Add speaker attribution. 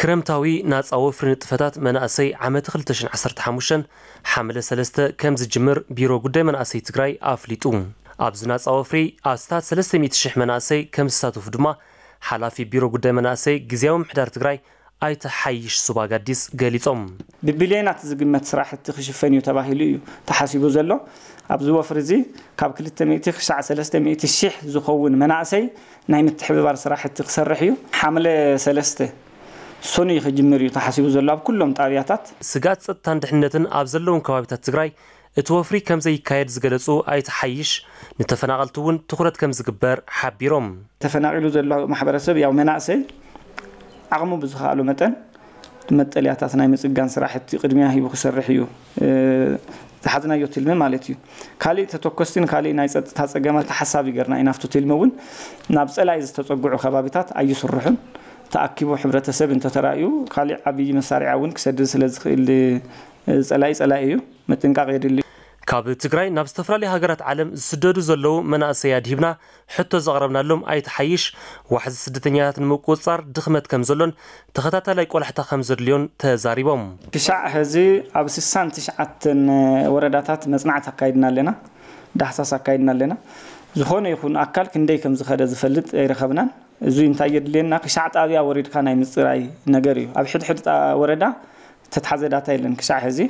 Speaker 1: ክረምታዊ ናፃዊ ፍርንጥ ጥፈታት መናእሰይ ዓመት 215 ሓምለ 3 ከም ዝጅምር ቢሮ ጉዳይ መናእሰይ ትግራይ ኣፍሊጡ ኣብዚ ናፃ ወፍሪ ኣብስታት 300,000 መናእሰይ ከም ዝሳተፉ ድማ ሓላፊ ቢሮ ጉዳይ መናእሰይ ግዜያዊ ምሕዳር ትግራይ ኣይተ ሓይሽ ሱባጋዲስ ገሊፆም
Speaker 2: ብቢልዮናት ዝግመት ስራሕቲ ክሽፈን እዩ ተባሂሉ እዩ ተሓሲቡ ዘሎ ኣብዚ ወፍሪ እዚ ካብ 200 ክሳብ 300 ሽሕ ዝኸውን መናእሰይ ናይ ምትሕብባር ስራሕቲ ክሰርሕ እዩ ሓምለ 3 سوني خجمر يتحسب زلاب
Speaker 1: كلهم تعرياتات سقاط ستان دحنتن أبزلون كوابت تجري توفري كم زي كايد زجلسو أي تحيش نتفنعلتون تخرج كم زكبر حبيرم
Speaker 2: تفنعلو زلا محبر سب يوم ناسة عقمو بزخ على متن تمت تعرياتات نايم سقان سرح تقدمي هي بخسر رحيو تحدنا يو تلمي مالتيو كالي تتوكستين كالي نايس تحس جمال تحسابي قرنا إنافتو تلمون نابس لا يز تتوقع خبابيتات أي سرحن ተኣኪቡ ሕብረተሰብ እንተተራእዩ ካሊእ ዓብዪ መሳርያ እውን ክሰድድ ስለ ዝኽእል ፀላኢ ፀላኢ እዩ ምጥንቃቕ የድሊ ካብ ትግራይ
Speaker 1: ናብ ዝተፈላለዩ ሃገራት ዓለም ዝስደዱ ዘለዉ መናእሰያት ሂብና ሕቶ ዘቕረብናሎም ኣይትሓይሽ ዋሕዚ ስደተኛታት ንምቁፅፃር ድኽመት ከም ዘሎን ተኸታታላይ ቆላሕታ ከም ዘድልዮን ተዛሪቦም
Speaker 2: ክሻዕ ሕዚ ኣብ 69 ወረዳታት መፅናዕቲ ኣካይድና ኣለና ዳሕሳስ ኣካይድና ኣለና ዝኾነ ይኹን ኣካል ክንደይ ከም ዝኸደ ዝፈልጥ ኣይረኸብናን እዚ እንታይ የድልየና ክሻዕ ጣብያ ወሪድካ ናይ ምፅራይ ነገር እዩ ኣብ ሕድሕድ ወረዳ ተተሓዘ ዳታ የለን ክሻዕ ሕዚ